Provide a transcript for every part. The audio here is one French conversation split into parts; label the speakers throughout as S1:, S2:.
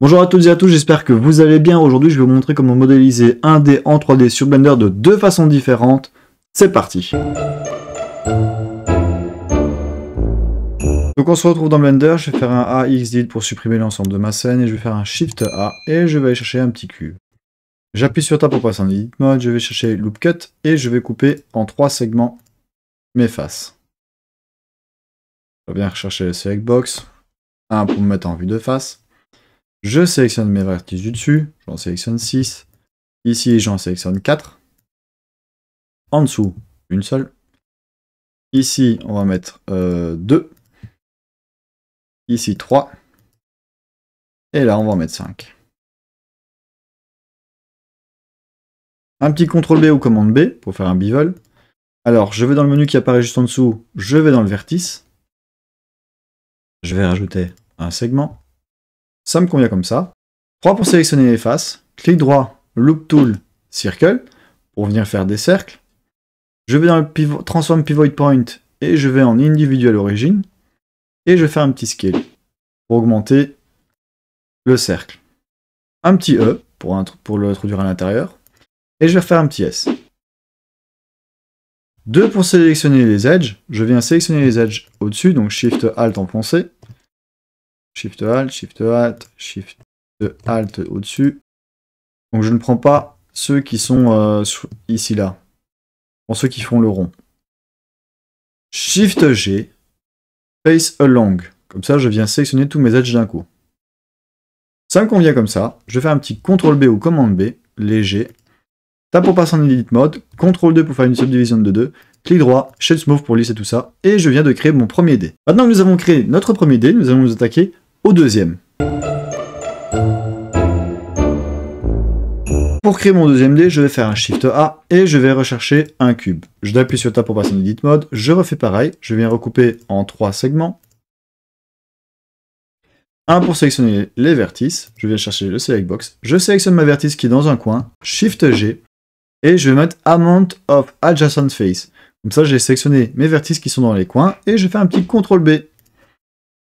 S1: Bonjour à toutes et à tous, j'espère que vous allez bien. Aujourd'hui, je vais vous montrer comment modéliser un dé en 3D sur Blender de deux façons différentes. C'est parti Donc on se retrouve dans Blender, je vais faire un A, X, pour supprimer l'ensemble de ma scène, et je vais faire un Shift A, et je vais aller chercher un petit cube. J'appuie sur Tab pour passer en Edit Mode, je vais chercher Loop Cut, et je vais couper en trois segments mes faces. Je vais bien rechercher le Select Box, un pour me mettre en vue de face, je sélectionne mes vertices du dessus, j'en sélectionne 6. Ici, j'en sélectionne 4. En dessous, une seule. Ici, on va mettre 2.
S2: Euh, Ici, 3. Et là, on va en
S1: mettre 5. Un petit CTRL B ou commande B pour faire un bivol. Alors, je vais dans le menu qui apparaît juste en dessous, je vais dans le vertice. Je vais rajouter un segment ça me convient comme ça. 3 pour sélectionner les faces, clic droit, loop tool, circle, pour venir faire des cercles. Je vais dans le transform pivot point et je vais en individual origin. Et je fais un petit scale pour augmenter le cercle. Un petit E pour, un, pour l'introduire à l'intérieur. Et je vais faire un petit S. 2 pour sélectionner les edges. Je viens sélectionner les edges au-dessus, donc Shift Alt en Shift Alt, Shift Alt, Shift Alt au-dessus. Donc je ne prends pas ceux qui sont euh, ici là. Pour ceux qui font le rond. Shift G, Face Along. Comme ça, je viens sélectionner tous mes edges d'un coup. Ça me convient comme ça. Je vais fais un petit CTRL B ou command B, léger. tap pour passer en edit mode, CTRL 2 pour faire une subdivision de 2, clic droit, Shade Smooth pour lisser tout ça, et je viens de créer mon premier dé. Maintenant que nous avons créé notre premier dé, nous allons nous attaquer deuxième. Pour créer mon deuxième dé, je vais faire un Shift A et je vais rechercher un cube. Je l'appuie sur Tab pour passer en Edit Mode, je refais pareil, je viens recouper en trois segments. Un pour sélectionner les vertices, je viens chercher le Select Box, je sélectionne ma vertice qui est dans un coin, Shift G, et je vais mettre Amount of Adjacent Face. Comme ça, j'ai sélectionné mes vertices qui sont dans les coins, et je fais un petit CTRL B.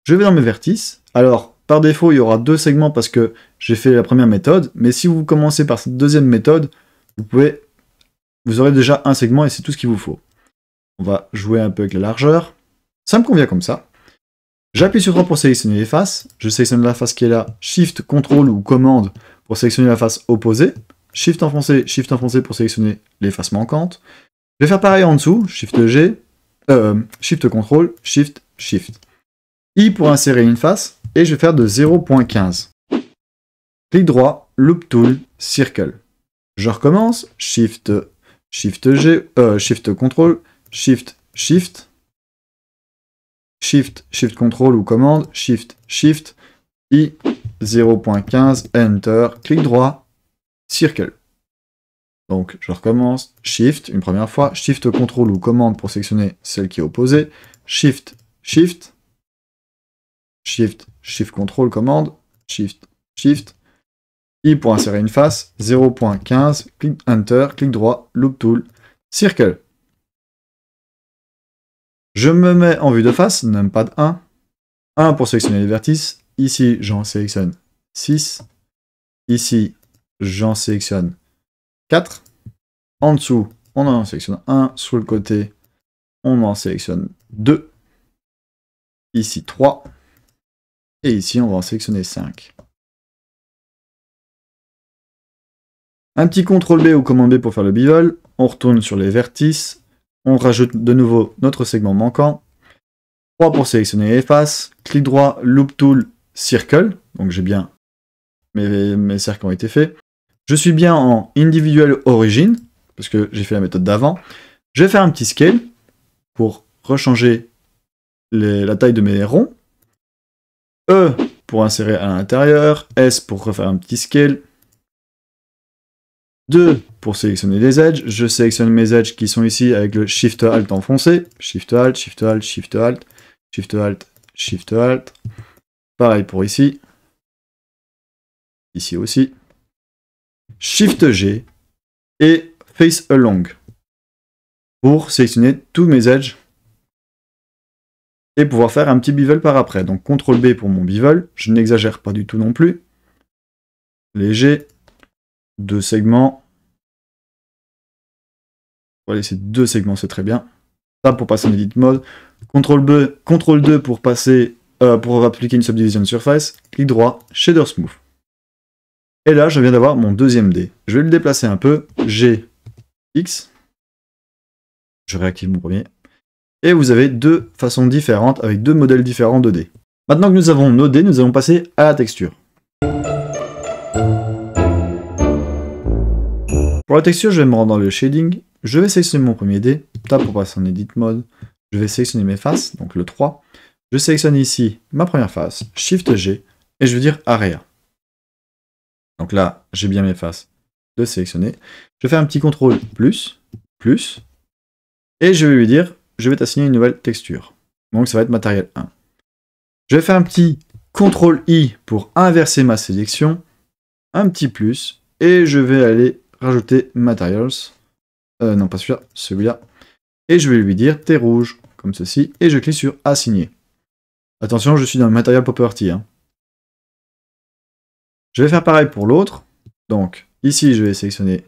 S1: Je vais dans mes vertices, alors, par défaut, il y aura deux segments parce que j'ai fait la première méthode, mais si vous commencez par cette deuxième méthode, vous aurez déjà un segment et c'est tout ce qu'il vous faut. On va jouer un peu avec la largeur. Ça me convient comme ça. J'appuie sur 3 pour sélectionner les faces. Je sélectionne la face qui est là. Shift, Ctrl ou commande pour sélectionner la face opposée. Shift enfoncé, Shift enfoncé pour sélectionner les faces manquantes. Je vais faire pareil en dessous. Shift G, euh, Shift Ctrl, Shift, Shift. I pour insérer une face et je vais faire de 0.15. Clic droit, Loop Tool, Circle. Je recommence, Shift, Shift G, euh, Shift Control, Shift, Shift, Shift, Shift Control ou commande, Shift, Shift, I, 0.15, Enter, clic droit, Circle. Donc je recommence, Shift une première fois, Shift Control ou commande pour sélectionner celle qui est opposée, Shift, Shift, Shift, Shift ctrl commande, Shift, Shift. I pour insérer une face, 0.15, clic Enter, clic droit, Loop Tool, Circle. Je me mets en vue de face, de 1. 1 pour sélectionner les vertices. Ici, j'en sélectionne 6. Ici, j'en sélectionne 4. En dessous, on en sélectionne 1. Sous le côté, on en sélectionne 2. Ici, 3. Et ici, on va en sélectionner 5. Un petit CTRL B ou CMD B pour faire le bivol. On retourne sur les vertices. On rajoute de nouveau notre segment manquant. 3 pour sélectionner les faces. Clic droit, Loop Tool, Circle. Donc j'ai bien mes, cercles ont été faits. Je suis bien en individual origin. parce que j'ai fait la méthode d'avant. Je vais faire un petit scale pour rechanger la taille de mes ronds. E pour insérer à l'intérieur, S pour refaire un petit scale, 2 pour sélectionner les edges. Je sélectionne mes edges qui sont ici avec le Shift Alt enfoncé. Shift Alt, Shift Alt, Shift Alt, Shift Alt, Shift Alt. Pareil pour ici. Ici aussi. Shift G et Face Along pour sélectionner tous mes edges et pouvoir faire un petit bevel par après. Donc CTRL B pour mon bevel, je n'exagère pas du tout non plus. Léger, deux segments. Voilà, c'est deux segments, c'est très bien. Ça pour passer en edit mode. CTRL, B, CTRL 2 pour passer euh, pour appliquer une subdivision de surface, clic droit, shader smooth. Et là, je viens d'avoir mon deuxième D. Je vais le déplacer un peu. G, X. Je réactive mon premier et vous avez deux façons différentes avec deux modèles différents de dés. Maintenant que nous avons nos dés, nous allons passer à la texture. Pour la texture, je vais me rendre dans le shading, je vais sélectionner mon premier dé, Tap pour passer en edit mode, je vais sélectionner mes faces, donc le 3, je sélectionne ici ma première face, Shift G, et je vais dire Area. Donc là, j'ai bien mes faces de sélectionner. Je fais un petit contrôle plus, plus, et je vais lui dire je vais t'assigner une nouvelle texture. Donc ça va être matériel 1. Je vais faire un petit CTRL-I pour inverser ma sélection, un petit plus, et je vais aller rajouter Materials. Euh, non, pas celui-là, celui-là. Et je vais lui dire t'es rouge, comme ceci, et je clique sur Assigner. Attention, je suis dans le Material Property. Hein. Je vais faire pareil pour l'autre. Donc, ici, je vais sélectionner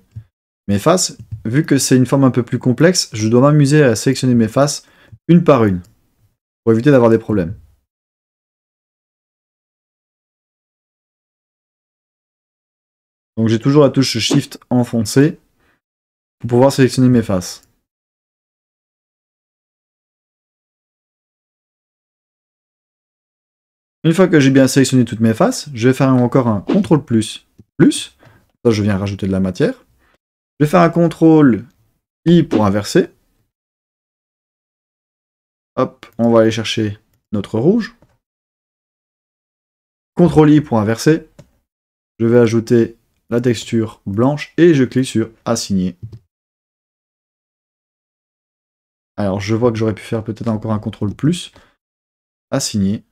S1: mes faces, vu que c'est une forme un peu plus complexe, je dois m'amuser à sélectionner mes faces une par une,
S2: pour éviter d'avoir des problèmes. Donc j'ai toujours la touche Shift enfoncée pour pouvoir sélectionner mes faces.
S1: Une fois que j'ai bien sélectionné toutes mes faces, je vais faire encore un CTRL plus, plus, ça je viens rajouter de la matière. Je vais faire un contrôle I pour inverser. Hop, on va aller chercher notre rouge. Contrôle I pour inverser. Je vais ajouter la texture blanche et je clique sur assigner. Alors je vois que j'aurais pu faire peut-être encore un contrôle plus.
S2: Assigner.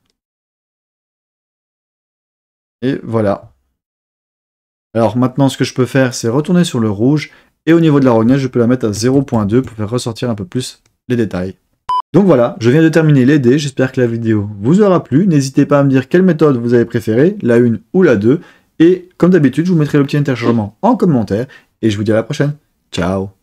S2: Et voilà,
S1: alors maintenant, ce que je peux faire, c'est retourner sur le rouge, et au niveau de la rognette, je peux la mettre à 0.2 pour faire ressortir un peu plus les détails. Donc voilà, je viens de terminer les dés, j'espère que la vidéo vous aura plu. N'hésitez pas à me dire quelle méthode vous avez préférée, la 1 ou la 2. Et comme d'habitude, je vous mettrai le petit interchangement en commentaire, et je vous dis à la prochaine. Ciao